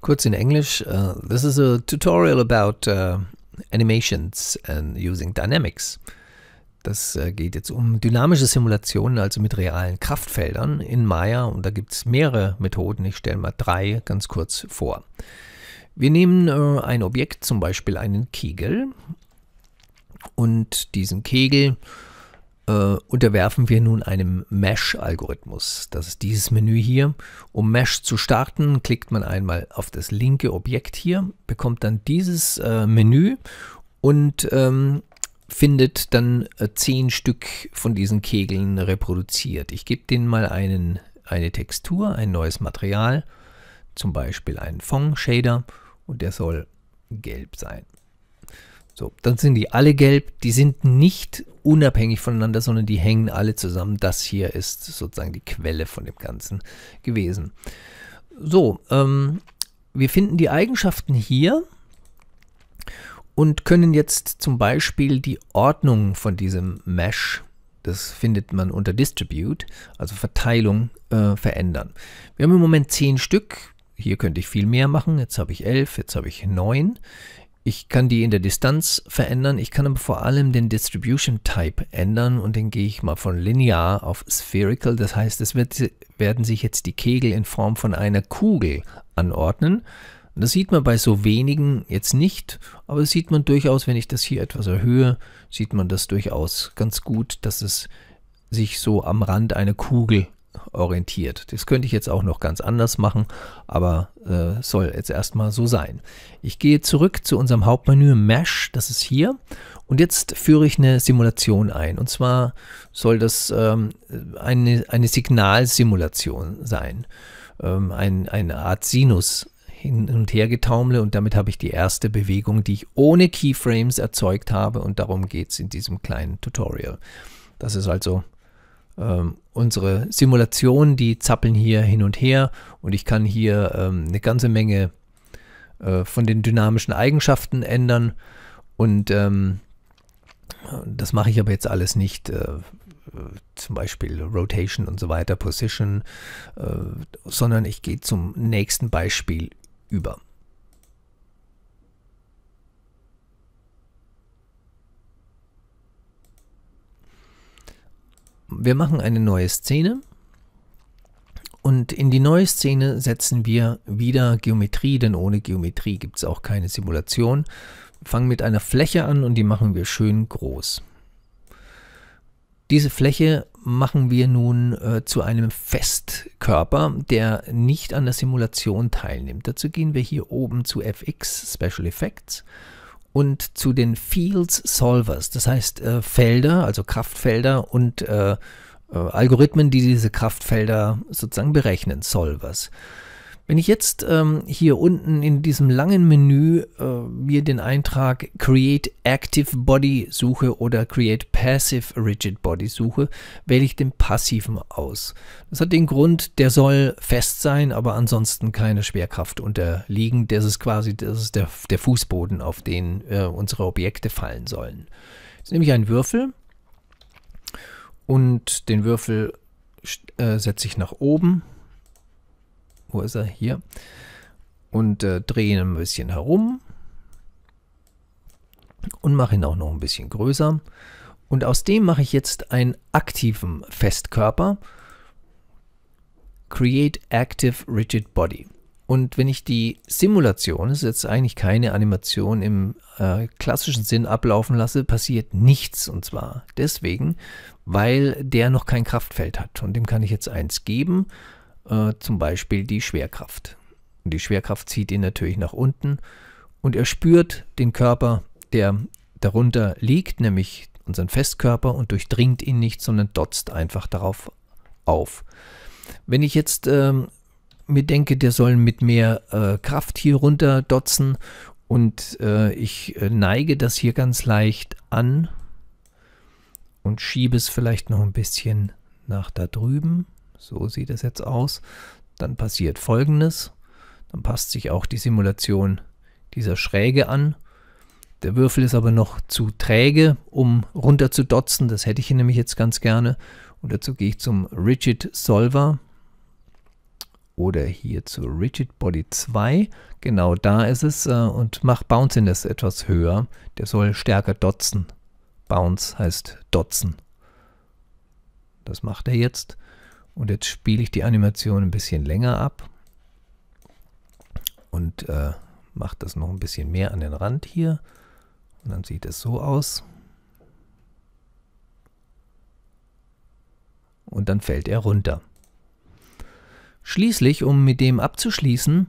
Kurz in Englisch. Uh, this is a tutorial about uh, animations and using dynamics. Das uh, geht jetzt um dynamische Simulationen, also mit realen Kraftfeldern in Maya. Und da gibt es mehrere Methoden. Ich stelle mal drei ganz kurz vor. Wir nehmen ein Objekt, zum Beispiel einen Kegel. Und diesen Kegel äh, unterwerfen wir nun einem Mesh-Algorithmus. Das ist dieses Menü hier. Um Mesh zu starten, klickt man einmal auf das linke Objekt hier, bekommt dann dieses äh, Menü und ähm, findet dann äh, zehn Stück von diesen Kegeln reproduziert. Ich gebe denen mal einen, eine Textur, ein neues Material, zum Beispiel einen Fong-Shader und der soll gelb sein. So, dann sind die alle gelb. Die sind nicht unabhängig voneinander, sondern die hängen alle zusammen. Das hier ist sozusagen die Quelle von dem Ganzen gewesen. So, ähm, wir finden die Eigenschaften hier und können jetzt zum Beispiel die Ordnung von diesem Mesh, das findet man unter Distribute, also Verteilung, äh, verändern. Wir haben im Moment 10 Stück. Hier könnte ich viel mehr machen. Jetzt habe ich 11, jetzt habe ich 9. Ich kann die in der Distanz verändern. Ich kann aber vor allem den Distribution Type ändern und den gehe ich mal von linear auf spherical. Das heißt, es wird, werden sich jetzt die Kegel in Form von einer Kugel anordnen. Und das sieht man bei so wenigen jetzt nicht, aber das sieht man durchaus, wenn ich das hier etwas erhöhe, sieht man das durchaus ganz gut, dass es sich so am Rand einer Kugel orientiert. Das könnte ich jetzt auch noch ganz anders machen, aber äh, soll jetzt erstmal so sein. Ich gehe zurück zu unserem Hauptmenü Mesh, das ist hier. Und jetzt führe ich eine Simulation ein. Und zwar soll das ähm, eine, eine Signalsimulation sein. Ähm, ein, eine Art Sinus hin und her getaumle und damit habe ich die erste Bewegung, die ich ohne Keyframes erzeugt habe und darum geht es in diesem kleinen Tutorial. Das ist also ähm, unsere Simulationen, die zappeln hier hin und her und ich kann hier ähm, eine ganze Menge äh, von den dynamischen Eigenschaften ändern und ähm, das mache ich aber jetzt alles nicht. Äh, zum Beispiel Rotation und so weiter, Position, äh, sondern ich gehe zum nächsten Beispiel über. wir machen eine neue Szene und in die neue Szene setzen wir wieder Geometrie, denn ohne Geometrie gibt es auch keine Simulation. fangen mit einer Fläche an und die machen wir schön groß. Diese Fläche machen wir nun äh, zu einem Festkörper, der nicht an der Simulation teilnimmt. Dazu gehen wir hier oben zu FX Special Effects und zu den Fields Solvers, das heißt äh, Felder, also Kraftfelder und äh, äh Algorithmen, die diese Kraftfelder sozusagen berechnen, Solvers. Wenn ich jetzt ähm, hier unten in diesem langen Menü äh, mir den Eintrag Create Active Body suche oder Create Passive Rigid Body suche, wähle ich den passiven aus. Das hat den Grund, der soll fest sein, aber ansonsten keine Schwerkraft unterliegen. Das ist quasi das ist der, der Fußboden, auf den äh, unsere Objekte fallen sollen. Jetzt nehme ich einen Würfel und den Würfel äh, setze ich nach oben wo ist er? Hier. Und äh, drehe ihn ein bisschen herum. Und mache ihn auch noch ein bisschen größer. Und aus dem mache ich jetzt einen aktiven Festkörper. Create Active Rigid Body. Und wenn ich die Simulation, das ist jetzt eigentlich keine Animation im äh, klassischen Sinn ablaufen lasse, passiert nichts. Und zwar deswegen, weil der noch kein Kraftfeld hat. Und dem kann ich jetzt eins geben. Äh, zum Beispiel die Schwerkraft. Und die Schwerkraft zieht ihn natürlich nach unten und er spürt den Körper, der darunter liegt, nämlich unseren Festkörper und durchdringt ihn nicht, sondern dotzt einfach darauf auf. Wenn ich jetzt ähm, mir denke, der soll mit mehr äh, Kraft hier runter dotzen und äh, ich äh, neige das hier ganz leicht an und schiebe es vielleicht noch ein bisschen nach da drüben so sieht es jetzt aus, dann passiert Folgendes. Dann passt sich auch die Simulation dieser Schräge an. Der Würfel ist aber noch zu träge, um runter zu dotzen. Das hätte ich nämlich jetzt ganz gerne. Und dazu gehe ich zum Rigid Solver oder hier zu Rigid Body 2. Genau da ist es äh, und mache Bounciness etwas höher. Der soll stärker dotzen. Bounce heißt dotzen. Das macht er jetzt. Und jetzt spiele ich die Animation ein bisschen länger ab und äh, mache das noch ein bisschen mehr an den Rand hier. Und dann sieht es so aus. Und dann fällt er runter. Schließlich, um mit dem abzuschließen,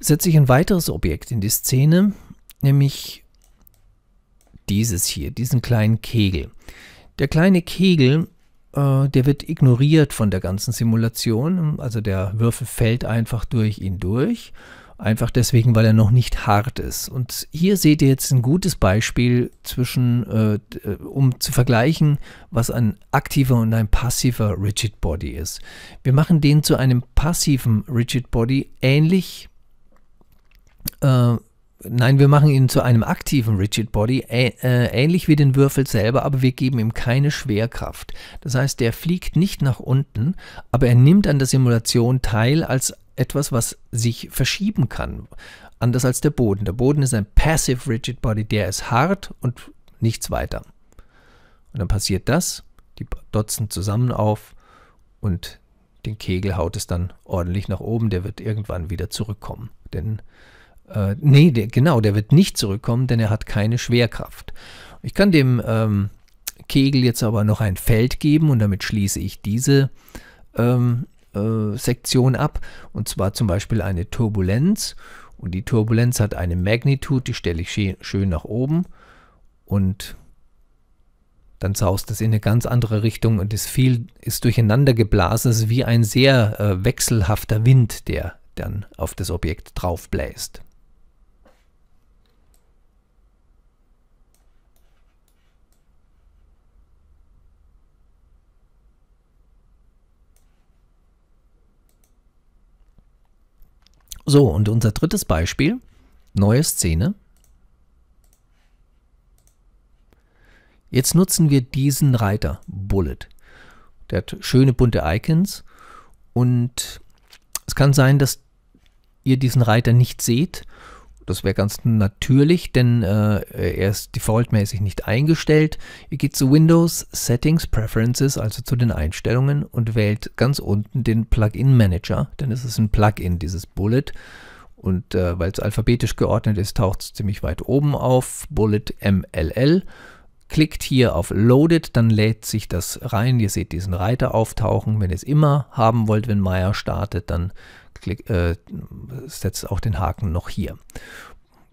setze ich ein weiteres Objekt in die Szene, nämlich dieses hier, diesen kleinen Kegel. Der kleine Kegel äh, der wird ignoriert von der ganzen Simulation. Also der Würfel fällt einfach durch ihn durch. Einfach deswegen, weil er noch nicht hart ist. Und hier seht ihr jetzt ein gutes Beispiel zwischen, äh, äh um zu vergleichen, was ein aktiver und ein passiver Rigid Body ist. Wir machen den zu einem passiven Rigid Body ähnlich äh, Nein, wir machen ihn zu einem aktiven Rigid Body, äh, ähnlich wie den Würfel selber, aber wir geben ihm keine Schwerkraft. Das heißt, der fliegt nicht nach unten, aber er nimmt an der Simulation teil als etwas, was sich verschieben kann. Anders als der Boden. Der Boden ist ein Passive Rigid Body, der ist hart und nichts weiter. Und dann passiert das, die dotzen zusammen auf und den Kegel haut es dann ordentlich nach oben, der wird irgendwann wieder zurückkommen. Denn äh, nee, der, genau, der wird nicht zurückkommen, denn er hat keine Schwerkraft. Ich kann dem ähm, Kegel jetzt aber noch ein Feld geben und damit schließe ich diese ähm, äh, Sektion ab. Und zwar zum Beispiel eine Turbulenz. Und die Turbulenz hat eine Magnitude, die stelle ich schön nach oben. Und dann saust es in eine ganz andere Richtung und ist viel, ist durcheinander geblasen. Es ist wie ein sehr äh, wechselhafter Wind, der dann auf das Objekt drauf bläst. So, und unser drittes Beispiel, neue Szene. Jetzt nutzen wir diesen Reiter, Bullet. Der hat schöne bunte Icons und es kann sein, dass ihr diesen Reiter nicht seht das wäre ganz natürlich, denn äh, er ist defaultmäßig nicht eingestellt. Ihr geht zu Windows, Settings, Preferences, also zu den Einstellungen und wählt ganz unten den Plugin Manager, denn es ist ein Plugin, dieses Bullet. Und äh, weil es alphabetisch geordnet ist, taucht es ziemlich weit oben auf, Bullet MLL. Klickt hier auf Loaded, dann lädt sich das rein. Ihr seht diesen Reiter auftauchen. Wenn ihr es immer haben wollt, wenn Maya startet, dann klick, äh, setzt auch den Haken noch hier.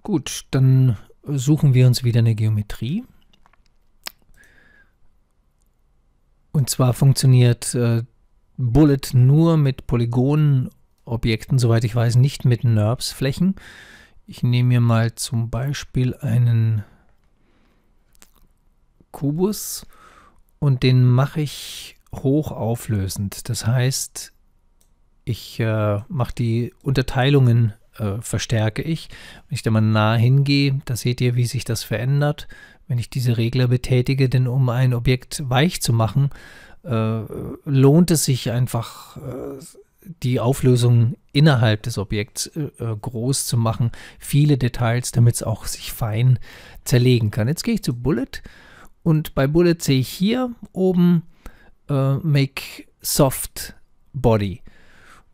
Gut, dann suchen wir uns wieder eine Geometrie. Und zwar funktioniert äh, Bullet nur mit Polygonobjekten, soweit ich weiß, nicht mit NURBS-Flächen. Ich nehme mir mal zum Beispiel einen Kubus und den mache ich hochauflösend. Das heißt, ich äh, mache die Unterteilungen, äh, verstärke ich. Wenn ich da mal nah hingehe, da seht ihr, wie sich das verändert. Wenn ich diese Regler betätige, denn um ein Objekt weich zu machen, äh, lohnt es sich einfach, äh, die Auflösung innerhalb des Objekts äh, äh, groß zu machen. Viele Details, damit es auch sich fein zerlegen kann. Jetzt gehe ich zu Bullet und bei Bullet sehe ich hier oben Make Soft Body.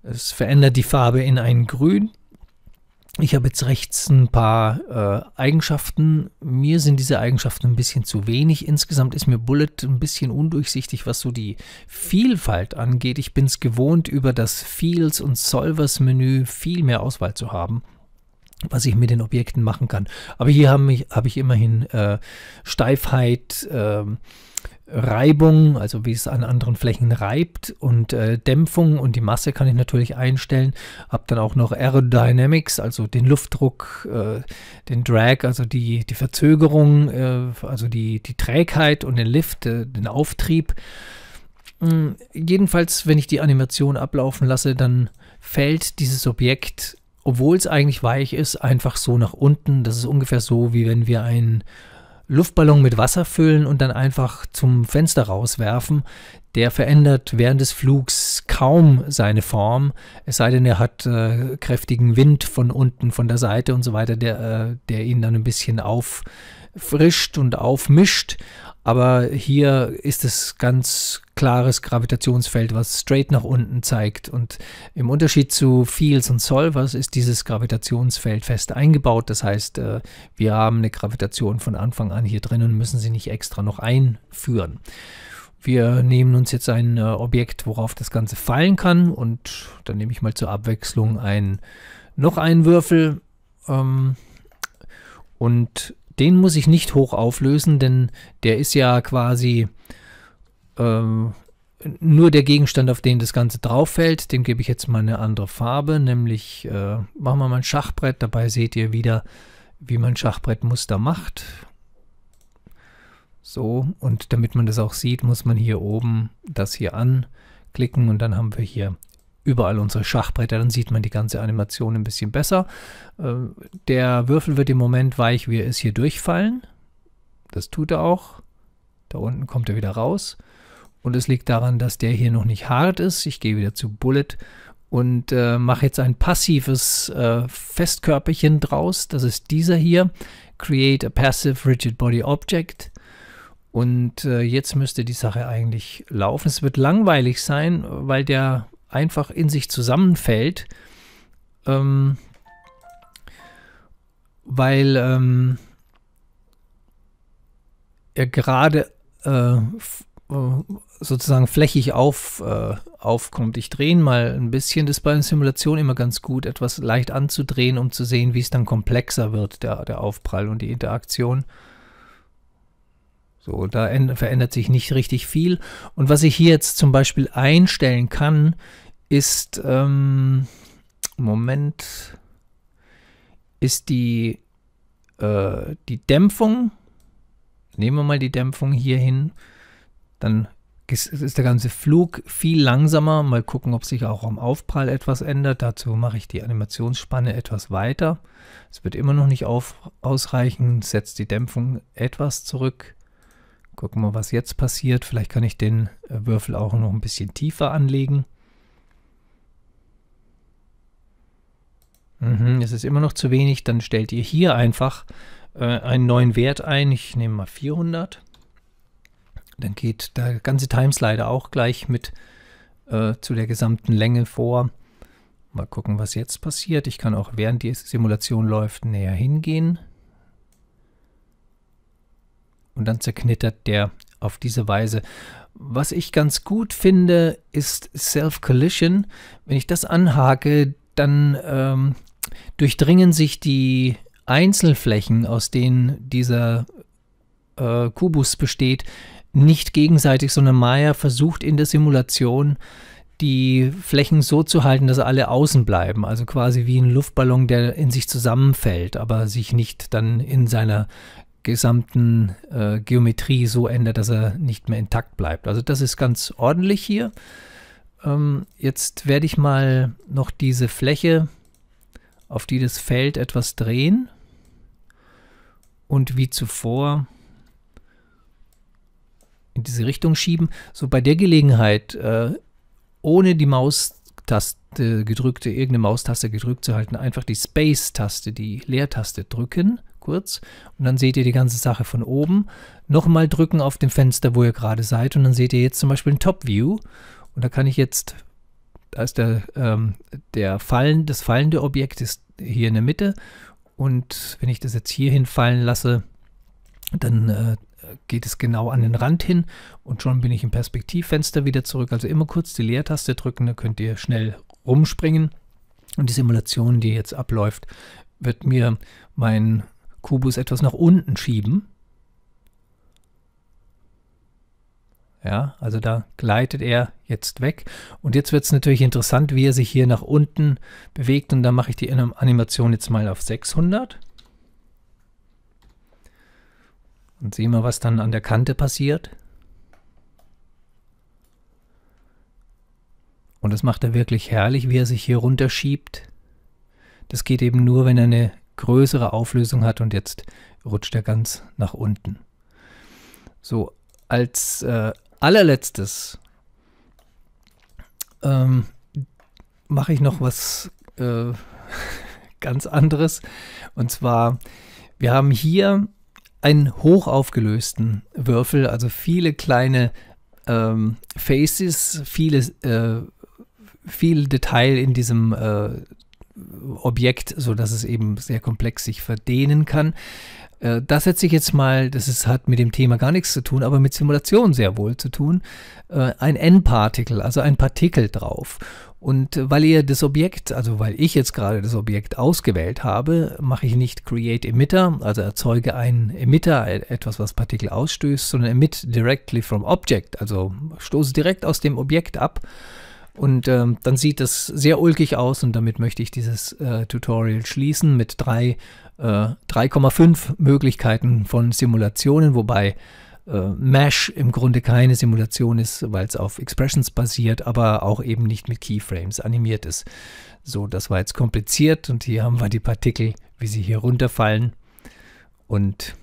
Es verändert die Farbe in ein Grün. Ich habe jetzt rechts ein paar äh, Eigenschaften. Mir sind diese Eigenschaften ein bisschen zu wenig. Insgesamt ist mir Bullet ein bisschen undurchsichtig, was so die Vielfalt angeht. Ich bin es gewohnt, über das Fields- und Solvers-Menü viel mehr Auswahl zu haben was ich mit den Objekten machen kann. Aber hier habe ich, hab ich immerhin äh, Steifheit, äh, Reibung, also wie es an anderen Flächen reibt und äh, Dämpfung und die Masse kann ich natürlich einstellen. Habe dann auch noch Aerodynamics, also den Luftdruck, äh, den Drag, also die, die Verzögerung, äh, also die, die Trägheit und den Lift, äh, den Auftrieb. Hm, jedenfalls, wenn ich die Animation ablaufen lasse, dann fällt dieses Objekt obwohl es eigentlich weich ist, einfach so nach unten. Das ist ungefähr so, wie wenn wir einen Luftballon mit Wasser füllen und dann einfach zum Fenster rauswerfen. Der verändert während des Flugs kaum seine Form, es sei denn, er hat äh, kräftigen Wind von unten, von der Seite und so weiter, der, äh, der ihn dann ein bisschen auffrischt und aufmischt. Aber hier ist es ganz klares Gravitationsfeld, was straight nach unten zeigt. Und im Unterschied zu Fields und Solvers ist dieses Gravitationsfeld fest eingebaut. Das heißt, äh, wir haben eine Gravitation von Anfang an hier drin und müssen sie nicht extra noch einführen. Wir nehmen uns jetzt ein äh, Objekt, worauf das Ganze fallen kann. Und dann nehme ich mal zur Abwechslung ein, noch einen Würfel. Ähm, und den muss ich nicht hoch auflösen, denn der ist ja quasi äh, nur der Gegenstand, auf den das Ganze drauf fällt. Dem gebe ich jetzt mal eine andere Farbe, nämlich äh, machen wir mal ein Schachbrett. Dabei seht ihr wieder, wie man Schachbrettmuster macht. So, und damit man das auch sieht, muss man hier oben das hier anklicken und dann haben wir hier überall unsere Schachbretter, dann sieht man die ganze Animation ein bisschen besser. Äh, der Würfel wird im Moment weich, wie er ist, hier durchfallen. Das tut er auch. Da unten kommt er wieder raus. Und es liegt daran, dass der hier noch nicht hart ist. Ich gehe wieder zu Bullet und äh, mache jetzt ein passives äh, Festkörperchen draus. Das ist dieser hier. Create a passive rigid body object. Und äh, jetzt müsste die Sache eigentlich laufen. Es wird langweilig sein, weil der einfach in sich zusammenfällt, ähm, weil ähm, er gerade äh, äh sozusagen flächig auf, äh, aufkommt. Ich drehe ihn mal ein bisschen. Das ist bei einer Simulation immer ganz gut, etwas leicht anzudrehen, um zu sehen, wie es dann komplexer wird, der, der Aufprall und die Interaktion. So, da verändert sich nicht richtig viel. Und was ich hier jetzt zum Beispiel einstellen kann, ist, ähm, Moment, ist die, äh, die Dämpfung. Nehmen wir mal die Dämpfung hier hin. Dann ist der ganze Flug viel langsamer. Mal gucken, ob sich auch am Aufprall etwas ändert. Dazu mache ich die Animationsspanne etwas weiter. Es wird immer noch nicht auf, ausreichen. Setzt die Dämpfung etwas zurück. Gucken wir, mal, was jetzt passiert. Vielleicht kann ich den äh, Würfel auch noch ein bisschen tiefer anlegen. Mhm, es ist immer noch zu wenig. Dann stellt ihr hier einfach äh, einen neuen Wert ein. Ich nehme mal 400. Dann geht der ganze Timeslider auch gleich mit äh, zu der gesamten Länge vor. Mal gucken, was jetzt passiert. Ich kann auch während die Simulation läuft näher hingehen und dann zerknittert der auf diese Weise. Was ich ganz gut finde, ist Self-Collision. Wenn ich das anhake, dann ähm, durchdringen sich die Einzelflächen, aus denen dieser äh, Kubus besteht, nicht gegenseitig, sondern Maya versucht in der Simulation die Flächen so zu halten, dass alle außen bleiben, also quasi wie ein Luftballon, der in sich zusammenfällt, aber sich nicht dann in seiner gesamten äh, Geometrie so ändert, dass er nicht mehr intakt bleibt. Also das ist ganz ordentlich hier. Ähm, jetzt werde ich mal noch diese Fläche, auf die das Feld etwas drehen. Und wie zuvor in diese Richtung schieben. So bei der Gelegenheit, äh, ohne die Maustaste gedrückte, irgendeine Maustaste gedrückt zu halten, einfach die Space-Taste, die Leertaste drücken, kurz und dann seht ihr die ganze Sache von oben. Nochmal drücken auf dem Fenster, wo ihr gerade seid und dann seht ihr jetzt zum Beispiel ein Top View und da kann ich jetzt, da ist der, ähm, der Fallen, das fallende Objekt ist hier in der Mitte und wenn ich das jetzt hierhin fallen lasse, dann äh, geht es genau an den Rand hin und schon bin ich im Perspektivfenster wieder zurück. Also immer kurz die Leertaste drücken, da könnt ihr schnell rumspringen. Und die Simulation, die jetzt abläuft, wird mir mein Kubus etwas nach unten schieben. Ja, also da gleitet er jetzt weg. Und jetzt wird es natürlich interessant, wie er sich hier nach unten bewegt. Und da mache ich die Animation jetzt mal auf 600. Und sehen wir, was dann an der Kante passiert. Und das macht er wirklich herrlich, wie er sich hier runterschiebt. Das geht eben nur, wenn er eine größere Auflösung hat und jetzt rutscht er ganz nach unten. So, als äh, allerletztes ähm, mache ich noch was äh, ganz anderes. Und zwar, wir haben hier einen hoch aufgelösten Würfel, also viele kleine ähm, Faces, viele, äh, viel Detail in diesem äh, Objekt, sodass es eben sehr komplex sich verdehnen kann. Äh, das setze ich jetzt mal, das ist, hat mit dem Thema gar nichts zu tun, aber mit Simulation sehr wohl zu tun, äh, ein N-Partikel, also ein Partikel drauf. Und weil ihr das Objekt, also weil ich jetzt gerade das Objekt ausgewählt habe, mache ich nicht Create Emitter, also erzeuge einen Emitter, äh, etwas, was Partikel ausstößt, sondern Emit directly from Object, also stoße direkt aus dem Objekt ab. Und ähm, dann sieht das sehr ulkig aus und damit möchte ich dieses äh, Tutorial schließen mit drei, äh, 3,5 Möglichkeiten von Simulationen, wobei äh, Mesh im Grunde keine Simulation ist, weil es auf Expressions basiert, aber auch eben nicht mit Keyframes animiert ist. So, das war jetzt kompliziert und hier haben wir die Partikel, wie sie hier runterfallen und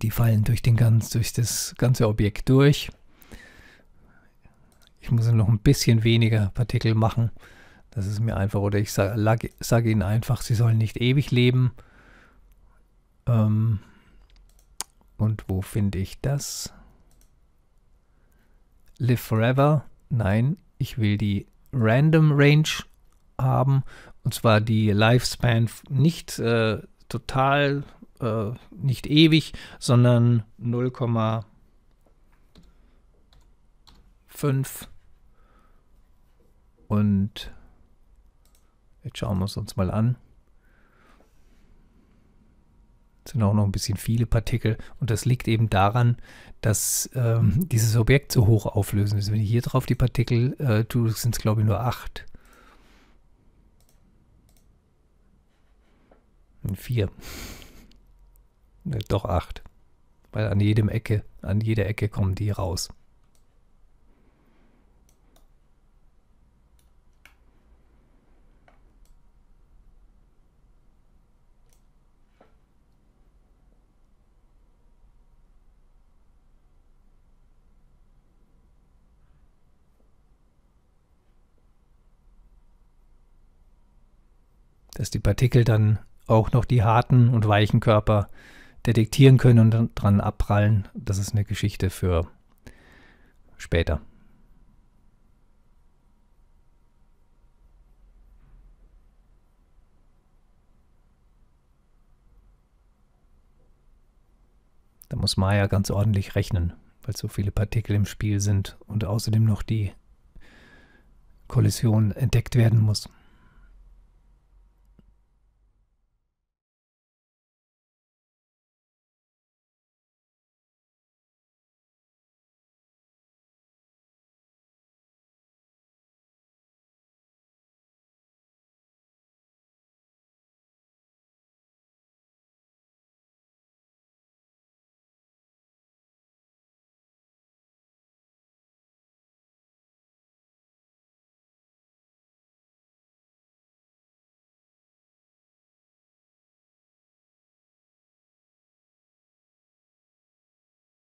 die fallen durch, den ganz, durch das ganze Objekt durch ich muss noch ein bisschen weniger Partikel machen. Das ist mir einfach. Oder ich sage sag ihnen einfach, sie sollen nicht ewig leben. Ähm, und wo finde ich das? Live Forever. Nein, ich will die Random Range haben. Und zwar die Lifespan nicht äh, total, äh, nicht ewig, sondern 0,5 und jetzt schauen wir es uns mal an. Es sind auch noch ein bisschen viele Partikel. Und das liegt eben daran, dass ähm, mhm. dieses Objekt so hoch auflösen ist. Wenn ich hier drauf die Partikel äh, tue, sind es glaube ich nur acht. Und vier. Doch acht. Weil an jedem Ecke, an jeder Ecke kommen die raus. dass die Partikel dann auch noch die harten und weichen Körper detektieren können und dran abprallen. Das ist eine Geschichte für später. Da muss Maya ganz ordentlich rechnen, weil so viele Partikel im Spiel sind und außerdem noch die Kollision entdeckt werden muss.